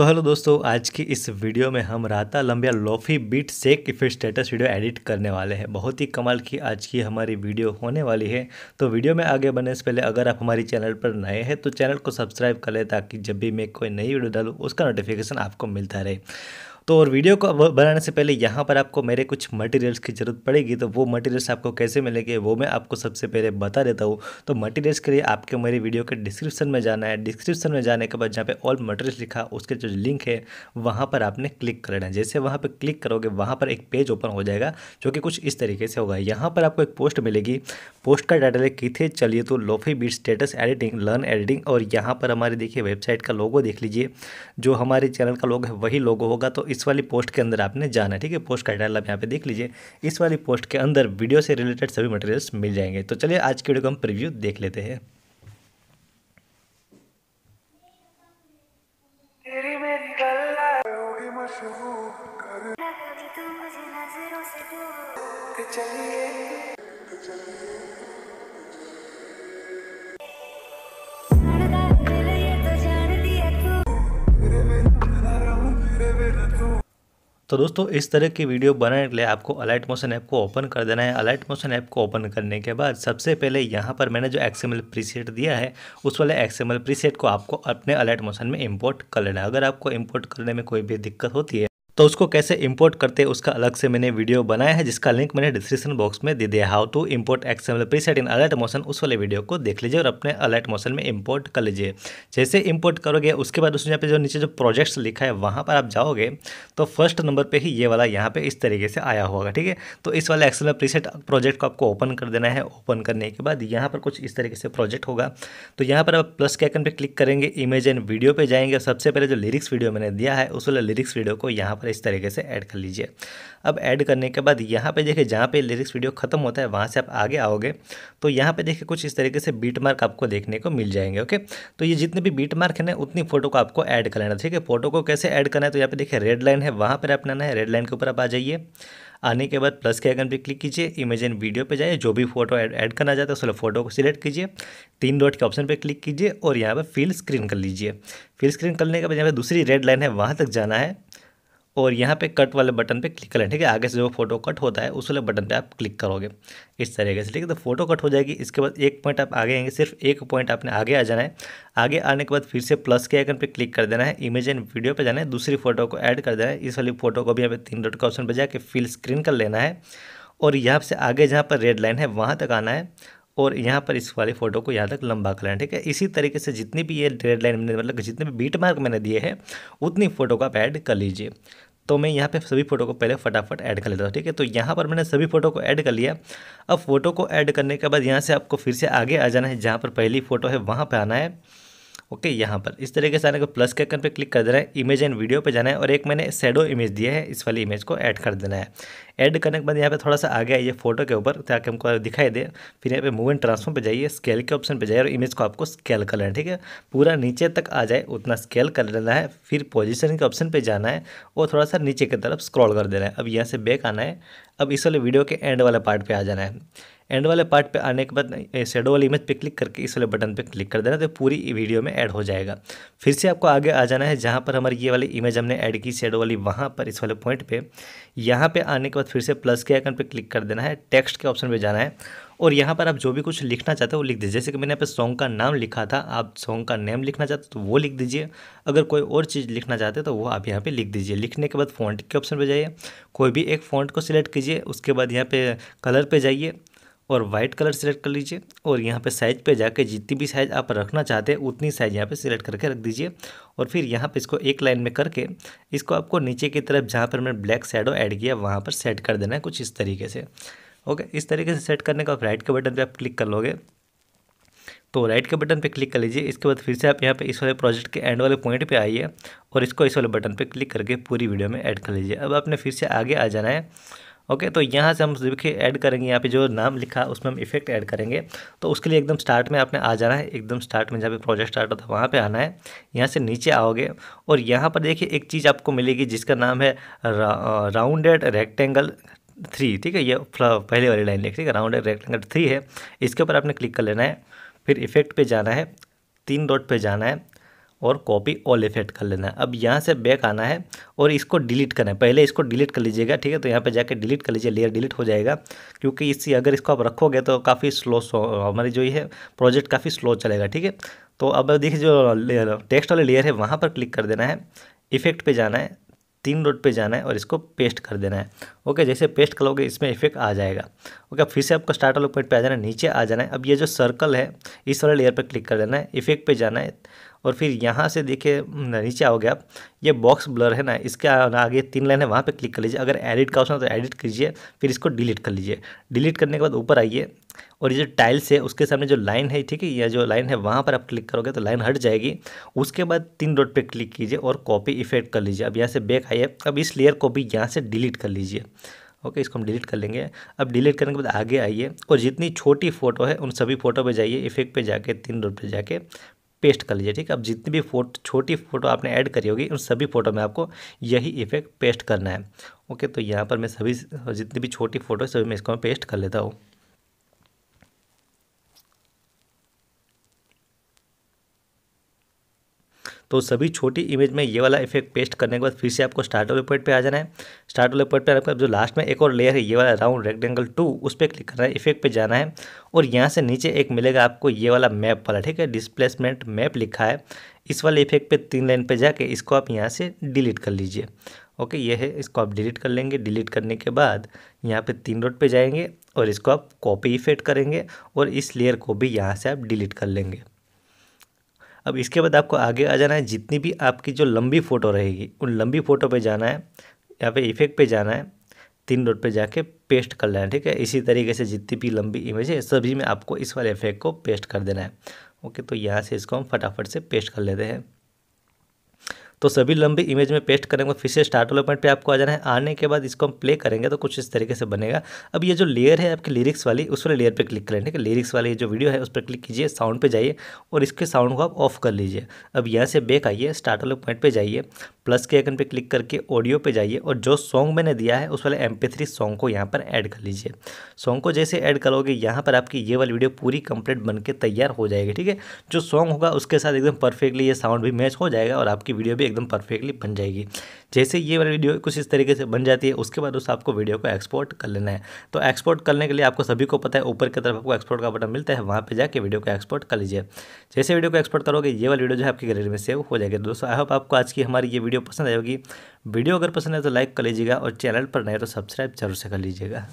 सो so, hello दोस्तों आज की इस वीडियो में हम राता लंबिया लोफी बीट सेक की फिर स्टेटस वीडियो एडिट करने वाले हैं बहुत ही कमाल की आज की हमारी वीडियो होने वाली है तो वीडियो में आगे बढ़ने से पहले अगर आप हमारी चैनल पर नए हैं तो चैनल को सब्सक्राइब कर लें ताकि जब भी मैं कोई नई वीडियो डालूँ उसका नोटिफिकेशन आपको मिलता रहे तो और वीडियो को बनाने से पहले यहाँ पर आपको मेरे कुछ मटेरियल्स की ज़रूरत पड़ेगी तो वो मटेरियल्स आपको कैसे मिलेंगे वो मैं आपको सबसे पहले बता देता हूँ तो मटेरियल्स के लिए आपके मेरे वीडियो के डिस्क्रिप्शन में जाना है डिस्क्रिप्शन में जाने के बाद जहाँ पे ऑल मटेरियल्स लिखा उसके जो लिंक है वहाँ पर आपने क्लिक करना है जैसे वहाँ पर क्लिक करोगे वहाँ पर एक पेज ओपन हो जाएगा जो कि कुछ इस तरीके से होगा यहाँ पर आपको एक पोस्ट मिलेगी पोस्ट का डाटा है किथे चलिए तो lofi beat status editing learn editing और यहाँ पर हमारे देखिए वेबसाइट का लोगो देख लीजिए जो हमारे चैनल का लोगो है वही लोगो होगा तो इस इस वाली पोस्ट के अंदर आपने जाना है ठीक है पोस्ट का डायल आप यहाँ पे देख लीजिए इस वाली पोस्ट के अंदर वीडियो से रिलेटेड सभी मटेरियल्स मिल जाएंगे तो चलिए आज की वीडियो को हम प्रिव्यू देख लेते हैं तो चलिए तो दोस्तों इस तरह की वीडियो बनाने के लिए आपको अलाइट मोशन ऐप को ओपन कर देना है अलाइट मोशन ऐप को ओपन करने के बाद सबसे पहले यहाँ पर मैंने जो एक्सएमएल प्रीसेट दिया है उस वाले एक्सएमएल प्रीसेट को आपको अपने अलाइट मोशन में इम्पोर्ट कर लेना है अगर आपको इम्पोर्ट करने में कोई भी दिक्कत होती है तो उसको कैसे इंपोर्ट करते उसका अलग से मैंने वीडियो बनाया है जिसका लिंक मैंने डिस्क्रिप्शन बॉक्स में दे दिया how to import XML preset in Alight Motion उस वाले वीडियो को देख लीजिए और अपने अलर्ट मोशन में इंपोर्ट कर लीजिए जैसे इंपोर्ट करोगे उसके बाद उसमें यहाँ पे जो नीचे जो प्रोजेक्ट्स लिखा है वहाँ पर आप जाओगे तो फर्स्ट नंबर पर ही ये वाला यहाँ पर इस तरीके से आया होगा ठीक है तो इस वाले एक्सएमएल प्रीसेट प्रोजेक्ट को आपको ओपन कर देना है ओपन करने के बाद यहाँ पर कुछ इस तरीके से प्रोजेक्ट होगा तो यहाँ पर आप प्लस के आइकन पर क्लिक करेंगे इमेज एंड वीडियो पर जाएंगे सबसे पहले जो लिरिक्स वीडियो मैंने दिया है उस वाले लिरिक्स वीडियो को यहाँ पर इस तरीके से ऐड कर लीजिए अब ऐड करने के बाद यहाँ पे देखिए जहाँ पे लिरिक्स वीडियो ख़त्म होता है वहाँ से आप आगे आओगे तो यहाँ पे देखिए कुछ इस तरीके से बीट मार्क आपको देखने को मिल जाएंगे ओके तो ये जितने भी बीट मार्क है ना उतनी फोटो को आपको ऐड कर लेना ठीक है फोटो को कैसे ऐड करना है तो यहाँ पे देखिए रेड लाइन है वहाँ पर अपनाना है रेड लाइन के ऊपर आप आ जाइए आने के बाद प्लस के आइकन पर क्लिक कीजिए इमेज एंड वीडियो पे जाइए जो भी फोटो ऐड करना चाहते हैं उसमें फोटो को सिलेक्ट कीजिए तीन डॉट के ऑप्शन पे क्लिक कीजिए और यहाँ पर फिल स्क्रीन कर लीजिए फिल स्क्रीन करने के बाद यहाँ पे दूसरी रेड लाइन है वहाँ तक जाना है और यहाँ पे कट वाले बटन पे क्लिक करें ठीक है आगे से जो फोटो कट होता है उस वाले बटन पे आप क्लिक करोगे इस तरीके से ठीक है तो फोटो कट हो जाएगी इसके बाद एक पॉइंट आप आगे आएंगे सिर्फ एक पॉइंट आपने आगे आ जाना है आगे आने के बाद फिर से प्लस के आइकन पे क्लिक कर देना है इमेज एंड वीडियो पर जाना है दूसरी फोटो को ऐड कर देना है इस वाली फोटो को भी यहाँ पे तीन डॉट का ऑप्शन पर जाकर फिल स्क्रीन कर लेना है और यहाँ से आगे जहाँ पर रेड लाइन है वहाँ तक आना है और यहाँ पर इस वाली फ़ोटो को यहाँ तक लंबा कर लें ठीक है इसी तरीके से जितनी भी ये रेड लाइन मैंने मतलब जितने भी बीट मार्क मैंने दिए हैं उतनी फ़ोटो को आप ऐड कर लीजिए तो मैं यहाँ पे सभी फ़ोटो को पहले फटाफट ऐड कर लेता हूँ ठीक है तो यहाँ पर मैंने सभी फ़ोटो को ऐड कर लिया अब फ़ोटो को ऐड करने के बाद यहाँ से आपको फिर से आगे आ जाना है जहाँ पर पहली फ़ोटो है वहाँ पर आना है ओके यहाँ पर इस तरीके से आने को प्लस के आइकन पर क्लिक कर देना है इमेज एंड वीडियो पे जाना है और एक मैंने सेडो इमेज दिया है इस वाली इमेज को ऐड कर देना है ऐड करने के बाद यहाँ पे थोड़ा सा आ गया ये फोटो के ऊपर ताकि हमको दिखाई दे फिर यहाँ पे मूव एंड ट्रांसफॉर्म पे जाइए स्केल के ऑप्शन पे जाइए और इमेज को आपको स्केल कर लेना है ठीक है पूरा नीचे तक आ जाए उतना स्केल कर लेना है फिर पोजिशन के ऑप्शन पर जाना है और थोड़ा सा नीचे की तरफ स्क्रॉल कर देना है अब यहाँ से बैक आना है अब इस वाले वीडियो के एंड वाले पार्ट पर आ जाना है एंड वाले पार्ट पे आने के बाद शेडो वाली इमेज पे क्लिक करके इस वाले बटन पे क्लिक कर देना तो पूरी वीडियो में ऐड हो जाएगा फिर से आपको आगे आ जाना है जहाँ पर हमारी ये वाली इमेज हमने ऐड की शेडो वाली वहाँ पर इस वाले पॉइंट पर यहाँ पर आने के बाद फिर से प्लस के आइकन पर क्लिक कर देना है टेक्स्ट के ऑप्शन पर जाना है और यहाँ पर आप जो भी कुछ लिखना चाहते हो वो लिख दीजिए जैसे कि मैंने यहाँ पे सॉन्ग का नाम लिखा था आप सॉन्ग का नेम लिखना चाहते हो तो वो लिख दीजिए अगर कोई और चीज़ लिखना चाहते हो तो वो आप यहाँ पे लिख दीजिए लिखने के बाद फ़ॉन्ट के ऑप्शन पे जाइए कोई भी एक फ़ॉन्ट को सिलेक्ट कीजिए उसके बाद यहाँ पे कलर पे जाइए और वाइट कलर सेलेक्ट कर लीजिए और यहाँ पे साइज़ पे जाके जितनी भी साइज़ आप रखना चाहते हैं उतनी साइज़ यहाँ पे सिलेक्ट करके रख दीजिए और फिर यहाँ पे इसको एक लाइन में करके इसको आपको नीचे की तरफ जहाँ पर मैंने ब्लैक शेडो ऐड किया वहाँ पर सेट कर देना है कुछ इस तरीके से ओके इस तरीके से सेट करने का आप राइट के बटन पर आप क्लिक कर लोगे तो राइट के बटन पे क्लिक कर लीजिए इसके बाद फिर से आप यहाँ पे इस वाले प्रोजेक्ट के एंड वाले पॉइंट पे आइए और इसको इस वाले बटन पे क्लिक करके पूरी वीडियो में ऐड कर लीजिए अब आपने फिर से आगे आ जाना है ओके तो यहाँ से हम देखिए ऐड करेंगे यहाँ पे जो नाम लिखा उसमें हम इफेक्ट ऐड करेंगे तो उसके लिए एकदम स्टार्ट में आपने आ जाना है एकदम स्टार्ट में जहाँ पे प्रोजेक्ट स्टार्ट होता है वहाँ पर आना है यहाँ से नीचे आओगे और यहाँ पर देखिए एक चीज़ आपको मिलेगी जिसका नाम है राउंडेड रेक्टेंगल थ्री ठीक है ये पहले वाली लाइन लिख ठीक है राउंडेड रेक्टेंगल थ्री है इसके ऊपर आपने क्लिक कर लेना है फिर इफेक्ट पर जाना है तीन डॉट पर जाना है और कॉपी ऑल इफेक्ट कर लेना है अब यहाँ से बैक आना है और इसको डिलीट करना है पहले इसको डिलीट कर लीजिएगा ठीक है तो यहाँ पे जाके डिलीट कर लीजिए लेयर डिलीट हो जाएगा क्योंकि इससे अगर इसको आप रखोगे तो काफ़ी स्लो हमारी जो है प्रोजेक्ट काफ़ी स्लो चलेगा ठीक है तो अब देखिए जो टेक्स्ट वाले लेयर है वहाँ पर क्लिक कर देना है इफेक्ट पर जाना है तीन रोड पे जाना है और इसको पेस्ट कर देना है ओके जैसे पेस्ट करोगे इसमें इफेक्ट आ जाएगा ओके अब फिर से आपको स्टार्ट वाले पॉइंट पे आ जाना है नीचे आ जाना है अब ये जो सर्कल है इस वाले लेयर पर क्लिक कर देना है इफेक्ट पे जाना है और फिर यहाँ से देखिए नीचे आओगे आप ये बॉक्स ब्लर है ना इसका आगे तीन लाइन है वहाँ पे क्लिक कर लीजिए अगर एडिट का ऑप्शन तो एडिट कीजिए फिर इसको डिलीट कर लीजिए डिलीट करने के बाद ऊपर आइए और ये जो टाइल्स है उसके सामने जो लाइन है ठीक है या जो लाइन है वहाँ पर आप क्लिक करोगे तो लाइन हट जाएगी उसके बाद तीन डॉट पर क्लिक कीजिए और कॉपी इफेक्ट कर लीजिए अब यहाँ से बैक आइए अब इस लेयर को भी यहाँ से डिलीट कर लीजिए ओके okay, इसको हम डिलीट कर लेंगे अब डिलीट करने के बाद आगे आइए और जितनी छोटी फ़ोटो है उन सभी फ़ोटो पे जाइए इफेक्ट पे जाके तीन रोड पे जाके पेस्ट कर लीजिए ठीक है अब जितनी भी फोटो छोटी फ़ोटो आपने ऐड करी होगी उन सभी फ़ोटो में आपको यही इफेक्ट पेस्ट करना है ओके तो यहाँ पर मैं सभी जितनी भी छोटी फ़ोटो सभी मैं इसको मैं पेस्ट कर लेता हूँ तो सभी छोटी इमेज में ये वाला इफेक्ट पेस्ट करने के बाद फिर से आपको स्टार्ट वाले पॉइंट पर आ जाना है स्टार्ट वाले पॉइंट पर आपका जो लास्ट में एक और लेयर है ये वाला राउंड रेक्टेंगल टू उस पर क्लिक करना है इफेक्ट पर जाना है और यहाँ से नीचे एक मिलेगा आपको ये वाला मैप वाला ठीक है डिस्प्लेसमेंट मैप लिखा है इस वाले इफेक्ट पर तीन लाइन पर जाके इसको आप यहाँ से डिलीट कर लीजिए ओके ये है इसको आप डिलीट कर लेंगे डिलीट करने के बाद यहाँ पे तीन रोड पे जाएंगे और इसको आप कॉपी इफेक्ट करेंगे और इस लेयर को भी यहाँ से आप डिलीट कर लेंगे अब इसके बाद आपको आगे आ जाना है जितनी भी आपकी जो लंबी फ़ोटो रहेगी उन लंबी फ़ोटो पे जाना है यहाँ पे इफेक्ट पे जाना है तीन डॉट पे जाके पेस्ट कर लेना है ठीक है इसी तरीके से जितनी भी लंबी इमेज है सभी में आपको इस वाले इफेक्ट को पेस्ट कर देना है ओके तो यहाँ से इसको हम फटाफट से पेस्ट कर लेते हैं तो सभी लंबी इमेज में पेस्ट करेंगे फिर से स्टार्ट वाले पॉइंट पर आपको आ जाना है आने के बाद इसको हम प्ले करेंगे तो कुछ इस तरीके से बनेगा अब ये जो लेयर है आपकी लिरिक्स वाली उस वाले लेयर पर क्लिक करें ठीक है लिरिक्स वाली जो वीडियो है उस पर क्लिक कीजिए साउंड पर जाइए और इसके साउंड को आप ऑफ कर लीजिए अब यहाँ से बैक आइए स्टार्ट वाले पॉइंट पर जाइए प्लस के आइकन पे क्लिक करके ऑडियो पे जाइए और जो सॉन्ग मैंने दिया है उस वाले एम पी सॉन्ग को यहाँ पर ऐड कर लीजिए सॉन्ग को जैसे ऐड करोगे यहाँ पर आपकी ये वाली वीडियो पूरी कंप्लीट बनकर तैयार हो जाएगी ठीक है जो सॉन्ग होगा उसके साथ एकदम परफेक्टली ये साउंड भी मैच हो जाएगा और आपकी वीडियो भी एकदम परफेक्टली बन जाएगी जैसे ये वाली वीडियो कुछ इस तरीके से बन जाती है उसके बाद उस आपको वीडियो को एक्सपोर्ट कर लेना है तो एक्सपोर्ट करने के लिए आपको सभी को पता है ऊपर की तरफ आपको एक्सपोर्ट का बटन मिलता है वहाँ पर जाकर वीडियो को एक्सपोर्ट कर लीजिए जैसे वीडियो को एक्सपोर्ट करोगे ये वाली वीडियो जो है आपकी गैलरी में सेव हो जाएगी दोस्तों आई होप आपको आज की हमारी ये वीडियो पसंद आएगी वीडियो अगर पसंद है तो लाइक कर लीजिएगा और चैनल पर नए तो सब्सक्राइब जरूर से कर लीजिएगा